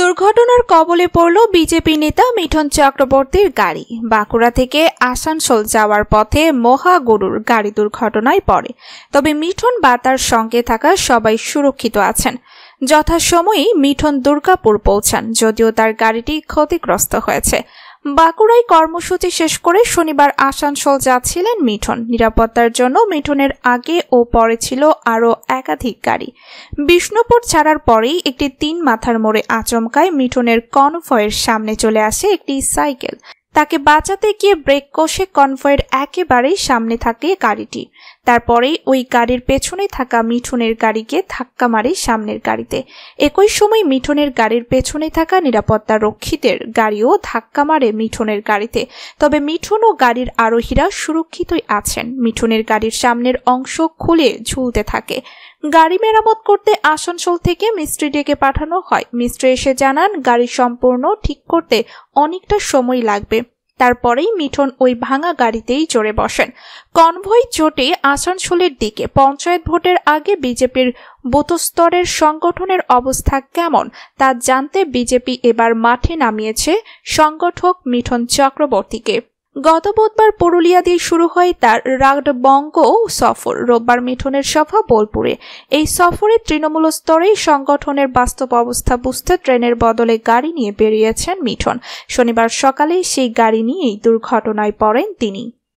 দুর্ঘটনার কবলে পড়ল বিজেপি নেতা মিঠন চক্রবর্তীর গাড়ি বাঁকুড়া থেকে আসানসোল যাওয়ার পথে মহাগুরুর গাড়ি দুর্ঘটনায় পড়ে তবে মিঠন বা তার সঙ্গে থাকা সবাই সুরক্ষিত আছেন যথাসময়েই মিঠন দুর্গাপুর পৌঁছান যদিও তার গাড়িটি ক্ষতিগ্রস্ত হয়েছে বাঁকুড়ায় কর্মসূচি শেষ করে শনিবার আসানসোল যাচ্ছিলেন মিঠন নিরাপত্তার জন্য মিঠুনের আগে ও পরে ছিল আরও একাধিক গাড়ি বিষ্ণুপুর ছাড়ার পরেই একটি তিন মাথার মোড়ে আচমকায় মিঠুনের কনভয়ের সামনে চলে আসে একটি সাইকেল তাকে বাঁচাতে গিয়ে ব্রেক কষে কনভয়ের একেবারেই সামনে থাকে গাড়িটি তারপরেই ওই গাড়ির পেছনে থাকা মিঠুনের গাড়িকে ধাক্কা মারে সামনের গাড়িতে একই সময় মিঠুনের গাড়ির পেছনে থাকা নিরাপত্তা রক্ষীদের গাড়িও ধাক্কা মারে মিঠুনের গাড়িতে তবে মিঠুন ও গাড়ির আরোহীরা সুরক্ষিতই আছেন মিঠুনের গাড়ির সামনের অংশ খুলে ঝুলতে থাকে গাড়ি মেরামত করতে আসানসোল থেকে মিস্ত্রি ডেকে পাঠানো হয় মিস্ত্রি এসে জানান গাড়ি সম্পূর্ণ ঠিক করতে অনেকটা সময় লাগবে তারপরেই মিঠন ওই ভাঙা গাড়িতেই চড়ে বসেন কনভয় চটে আসানসোলের দিকে পঞ্চায়েত ভোটের আগে বিজেপির বোতস্তরের সংগঠনের অবস্থা কেমন তা জানতে বিজেপি এবার মাঠে নামিয়েছে সংগঠক মিঠন চক্রবর্তীকে গত বুধবার পুরুলিয়া দিয়ে শুরু হয় তার রাগড বঙ্গ সফর রোববার মিঠনের সভা বোলপুরে এই সফরে তৃণমূল স্তরে সংগঠনের বাস্তব অবস্থা বুঝতে ট্রেনের বদলে গাড়ি নিয়ে বেরিয়েছেন মিঠন শনিবার সকালে সেই গাড়ি নিয়েই দুর্ঘটনায় পড়েন তিনি